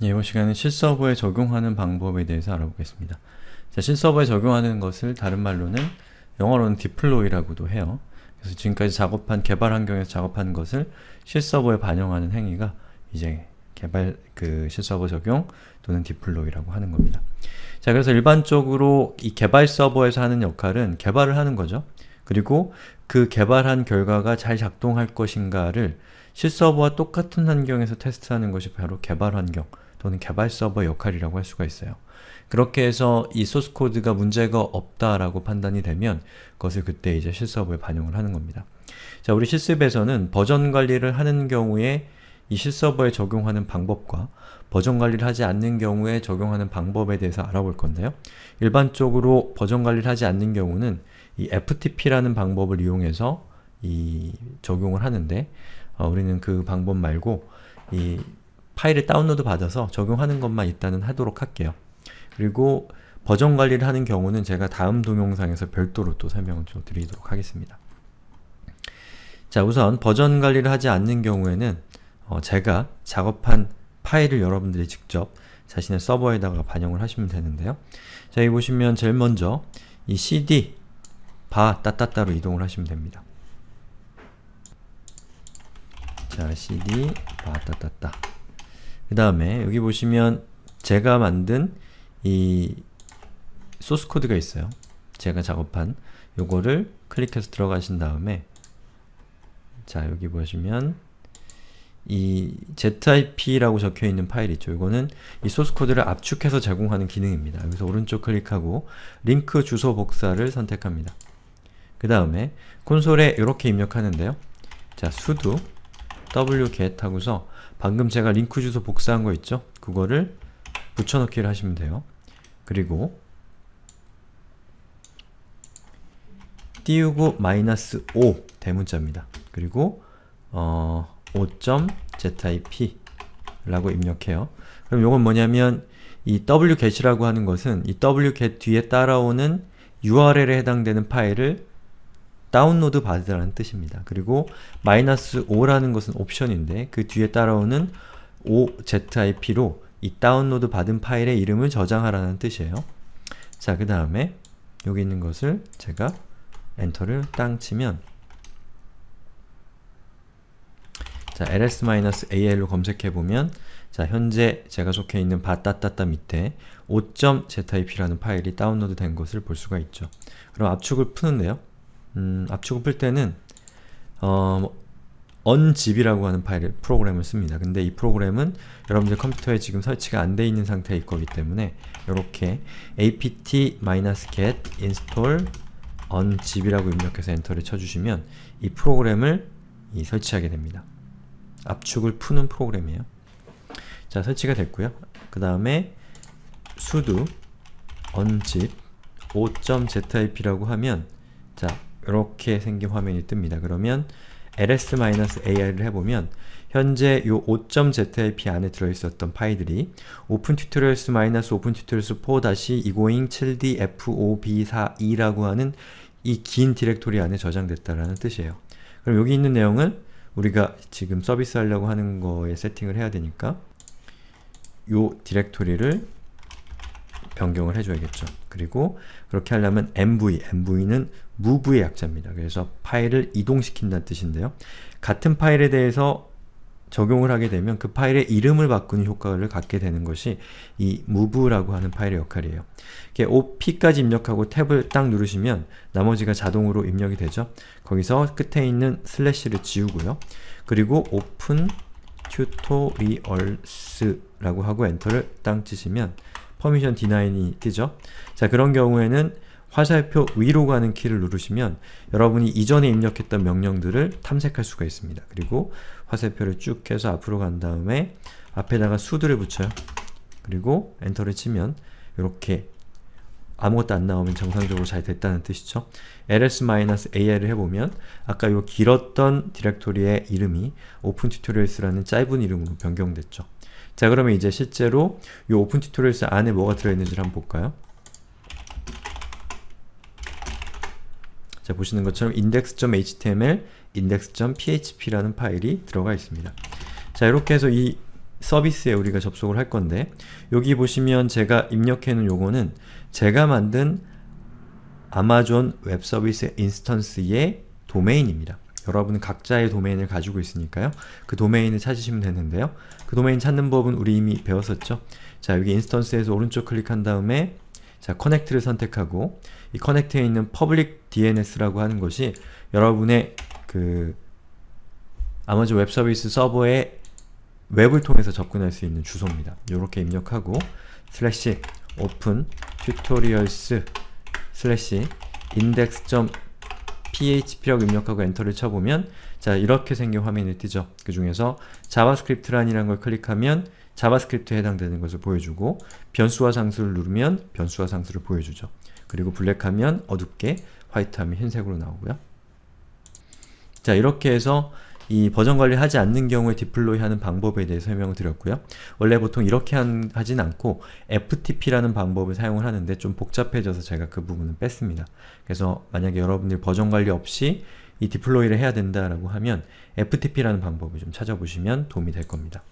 예, 이번 시간은 실서버에 적용하는 방법에 대해서 알아보겠습니다. 자, 실서버에 적용하는 것을 다른 말로는 영어로는 디플로이라고도 해요. 그래서 지금까지 작업한 개발 환경에서 작업한 것을 실서버에 반영하는 행위가 이제 개발 그 실서버 적용 또는 디플로이라고 하는 겁니다. 자, 그래서 일반적으로 이 개발 서버에서 하는 역할은 개발을 하는 거죠. 그리고 그 개발한 결과가 잘 작동할 것인가를 실서버와 똑같은 환경에서 테스트하는 것이 바로 개발 환경 또는 개발 서버 역할이라고 할 수가 있어요. 그렇게 해서 이 소스 코드가 문제가 없다라고 판단이 되면 그것을 그때 이제 실서버에 반영을 하는 겁니다. 자, 우리 실습에서는 버전 관리를 하는 경우에 이 실서버에 적용하는 방법과 버전 관리를 하지 않는 경우에 적용하는 방법에 대해서 알아볼 건데요. 일반적으로 버전 관리를 하지 않는 경우는 이 ftp라는 방법을 이용해서 이 적용을 하는데 어, 우리는 그 방법 말고 이 파일을 다운로드 받아서 적용하는 것만 일단은 하도록 할게요. 그리고 버전 관리를 하는 경우는 제가 다음 동영상에서 별도로 또 설명을 좀 드리도록 하겠습니다. 자 우선 버전 관리를 하지 않는 경우에는 어, 제가 작업한 파일을 여러분들이 직접 자신의 서버에다가 반영을 하시면 되는데요. 자 여기 보시면 제일 먼저 이 cd 바 따따따로 이동을 하시면 됩니다. 자 cd 바 따따따 그 다음에 여기 보시면 제가 만든 이 소스코드가 있어요. 제가 작업한 요거를 클릭해서 들어가신 다음에 자 여기 보시면 이 zip라고 적혀있는 파일 있죠. 이거는 이 소스코드를 압축해서 제공하는 기능입니다. 여기서 오른쪽 클릭하고 링크 주소 복사를 선택합니다. 그 다음에 콘솔에 이렇게 입력하는데요. 자, sudo wget 하고서 방금 제가 링크 주소 복사한 거 있죠? 그거를 붙여넣기를 하시면 돼요. 그리고 띄우고 마이너스 5 대문자입니다. 그리고 어, 5.zip 라고 입력해요. 그럼 이건 뭐냐면 이 wget이라고 하는 것은 이 wget 뒤에 따라오는 url에 해당되는 파일을 다운로드 받으라는 뜻입니다. 그리고 마이너스 5라는 것은 옵션인데 그 뒤에 따라오는 OZIP로 이 다운로드 받은 파일의 이름을 저장하라는 뜻이에요. 자, 그 다음에 여기 있는 것을 제가 엔터를 땅 치면 자, ls-al로 검색해보면 자, 현재 제가 속해 있는 바따따따 밑에 5.zip라는 파일이 다운로드 된 것을 볼 수가 있죠. 그럼 압축을 푸는데요. 음, 압축을 풀 때는 어, unzip이라고 하는 파일을 프로그램을 씁니다. 근데 이 프로그램은 여러분들 컴퓨터에 지금 설치가 안 돼 있는 상태일 거기 때문에 이렇게 apt-get install unzip이라고 입력해서 엔터를 쳐주시면 이 프로그램을 이 설치하게 됩니다. 압축을 푸는 프로그램이에요. 자, 설치가 됐고요. 그 다음에 sudo unzip 5.zip라고 하면 자, 이렇게 생긴 화면이 뜹니다. 그러면 ls-ar를 해보면 현재 이 5.zip 안에 들어있었던 파일들이 opentutorials-opentutorials4-egoing7df5b42라고 하는 이 긴 디렉토리 안에 저장됐다라는 뜻이에요. 그럼 여기 있는 내용은 우리가 지금 서비스하려고 하는 거에 세팅을 해야 되니까 이 디렉토리를 변경을 해줘야겠죠. 그리고 그렇게 하려면 mv, mv는 move의 약자입니다. 그래서 파일을 이동시킨다는 뜻인데요. 같은 파일에 대해서 적용을 하게 되면 그 파일의 이름을 바꾸는 효과를 갖게 되는 것이 이 move라고 하는 파일의 역할이에요. 이렇게 op까지 입력하고 탭을 딱 누르시면 나머지가 자동으로 입력이 되죠. 거기서 끝에 있는 슬래시를 지우고요. 그리고 open tutorials라고 하고 엔터를 딱 치시면 퍼미션 디나인이 뜨죠? 자 그런 경우에는 화살표 위로 가는 키를 누르시면 여러분이 이전에 입력했던 명령들을 탐색할 수가 있습니다. 그리고 화살표를 쭉 해서 앞으로 간 다음에 앞에다가 수들을 붙여요. 그리고 엔터를 치면 이렇게 아무것도 안 나오면 정상적으로 잘 됐다는 뜻이죠. ls-al을 해보면 아까 요 길었던 디렉토리의 이름이 o p e n t u t o r i a l s 라는 짧은 이름으로 변경됐죠. 자 그러면 이제 실제로 요 opentutorials 안에 뭐가 들어있는지를 한번 볼까요? 자 보시는 것처럼 index.html, index.php라는 파일이 들어가 있습니다. 자 이렇게 해서 이 서비스에 우리가 접속을 할 건데 여기 보시면 제가 입력해 놓은 요거는 제가 만든 아마존 웹서비스 인스턴스의 도메인입니다. 여러분 은 각자의 도메인을 가지고 있으니까요. 그 도메인을 찾으시면 되는데요. 그 도메인 찾는 법은 우리 이미 배웠었죠. 자, 여기 인스턴스에서 오른쪽 클릭한 다음에 자, 커넥트를 선택하고 이 커넥트에 있는 public DNS라고 하는 것이 여러분의 그 아마존 웹서비스 서버에 웹을 통해서 접근할 수 있는 주소입니다. 이렇게 입력하고 슬래시 open tutorials 슬래시 index.php라고 입력하고 엔터를 쳐보면 자 이렇게 생긴 화면이 뜨죠. 그 중에서 자바스크립트란이라는 걸 클릭하면 자바스크립트에 해당되는 것을 보여주고 변수와 상수를 누르면 변수와 상수를 보여주죠. 그리고 블랙하면 어둡게, 화이트하면 흰색으로 나오고요. 자 이렇게 해서 이 버전 관리하지 않는 경우에 디플로이 하는 방법에 대해 설명을 드렸고요. 원래 보통 이렇게 한, 하진 않고 FTP라는 방법을 사용을 하는데 좀 복잡해져서 제가 그 부분은 뺐습니다. 그래서 만약에 여러분들이 버전 관리 없이 이 디플로이를 해야 된다라고 하면 FTP라는 방법을 좀 찾아보시면 도움이 될 겁니다.